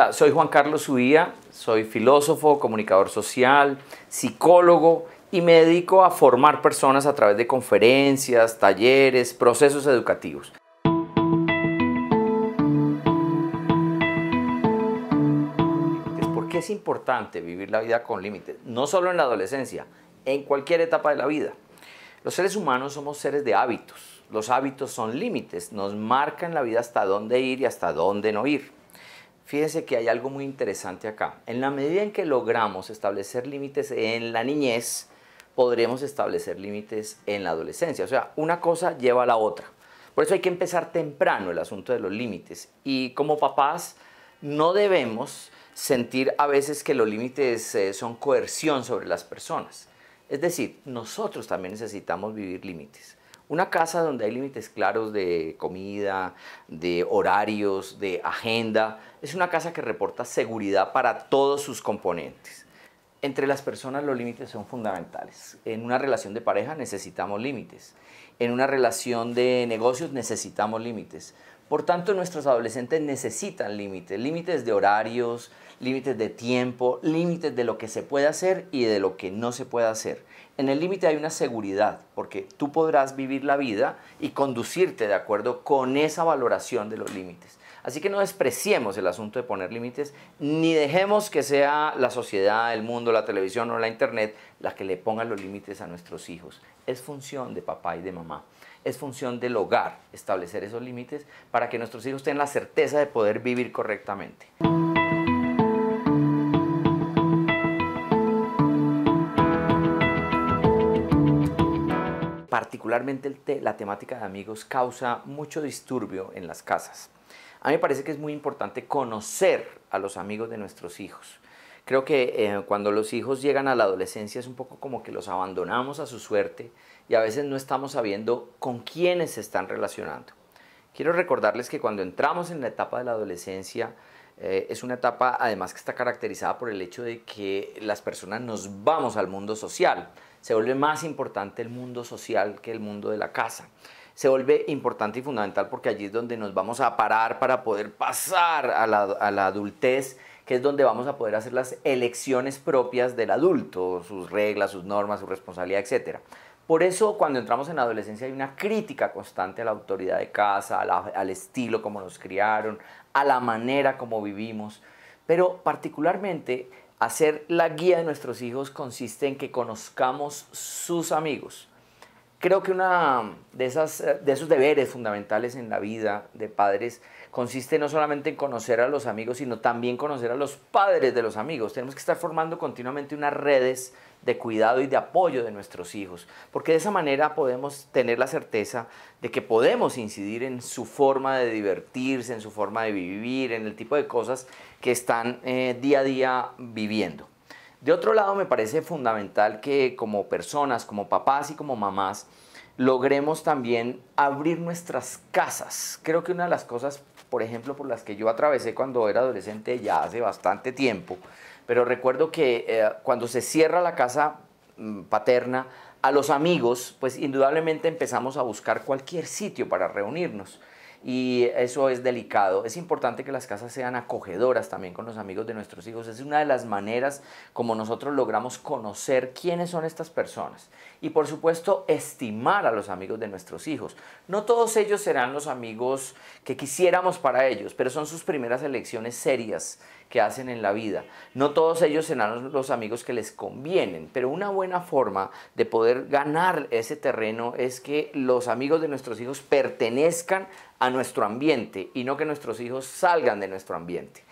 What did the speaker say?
Hola, soy Juan Carlos Uía, soy filósofo, comunicador social, psicólogo y me dedico a formar personas a través de conferencias, talleres, procesos educativos. ¿Por qué es importante vivir la vida con límites? No solo en la adolescencia, en cualquier etapa de la vida. Los seres humanos somos seres de hábitos. Los hábitos son límites, nos marcan la vida hasta dónde ir y hasta dónde no ir. Fíjense que hay algo muy interesante acá. En la medida en que logramos establecer límites en la niñez, podremos establecer límites en la adolescencia. O sea, una cosa lleva a la otra. Por eso hay que empezar temprano el asunto de los límites. Y como papás, no debemos sentir a veces que los límites eh, son coerción sobre las personas. Es decir, nosotros también necesitamos vivir límites. Una casa donde hay límites claros de comida, de horarios, de agenda, es una casa que reporta seguridad para todos sus componentes. Entre las personas los límites son fundamentales. En una relación de pareja necesitamos límites. En una relación de negocios necesitamos límites. Por tanto, nuestros adolescentes necesitan límites, límites de horarios, límites de tiempo, límites de lo que se puede hacer y de lo que no se puede hacer. En el límite hay una seguridad, porque tú podrás vivir la vida y conducirte de acuerdo con esa valoración de los límites. Así que no despreciemos el asunto de poner límites, ni dejemos que sea la sociedad, el mundo, la televisión o la internet la que le ponga los límites a nuestros hijos. Es función de papá y de mamá es función del hogar establecer esos límites para que nuestros hijos tengan la certeza de poder vivir correctamente. Particularmente la temática de amigos causa mucho disturbio en las casas. A mí me parece que es muy importante conocer a los amigos de nuestros hijos Creo que eh, cuando los hijos llegan a la adolescencia es un poco como que los abandonamos a su suerte y a veces no estamos sabiendo con quiénes se están relacionando. Quiero recordarles que cuando entramos en la etapa de la adolescencia, eh, es una etapa además que está caracterizada por el hecho de que las personas nos vamos al mundo social. Se vuelve más importante el mundo social que el mundo de la casa. Se vuelve importante y fundamental porque allí es donde nos vamos a parar para poder pasar a la, a la adultez que es donde vamos a poder hacer las elecciones propias del adulto, sus reglas, sus normas, su responsabilidad, etc. Por eso cuando entramos en la adolescencia hay una crítica constante a la autoridad de casa, al estilo como nos criaron, a la manera como vivimos, pero particularmente hacer la guía de nuestros hijos consiste en que conozcamos sus amigos, Creo que una de, esas, eh, de esos deberes fundamentales en la vida de padres consiste no solamente en conocer a los amigos, sino también conocer a los padres de los amigos. Tenemos que estar formando continuamente unas redes de cuidado y de apoyo de nuestros hijos, porque de esa manera podemos tener la certeza de que podemos incidir en su forma de divertirse, en su forma de vivir, en el tipo de cosas que están eh, día a día viviendo. De otro lado, me parece fundamental que como personas, como papás y como mamás, logremos también abrir nuestras casas. Creo que una de las cosas, por ejemplo, por las que yo atravesé cuando era adolescente ya hace bastante tiempo, pero recuerdo que eh, cuando se cierra la casa mm, paterna, a los amigos, pues indudablemente empezamos a buscar cualquier sitio para reunirnos y eso es delicado. Es importante que las casas sean acogedoras también con los amigos de nuestros hijos. Es una de las maneras como nosotros logramos conocer quiénes son estas personas y por supuesto estimar a los amigos de nuestros hijos. No todos ellos serán los amigos que quisiéramos para ellos, pero son sus primeras elecciones serias que hacen en la vida. No todos ellos serán los amigos que les convienen, pero una buena forma de poder ganar ese terreno es que los amigos de nuestros hijos pertenezcan a nuestro ambiente y no que nuestros hijos salgan de nuestro ambiente.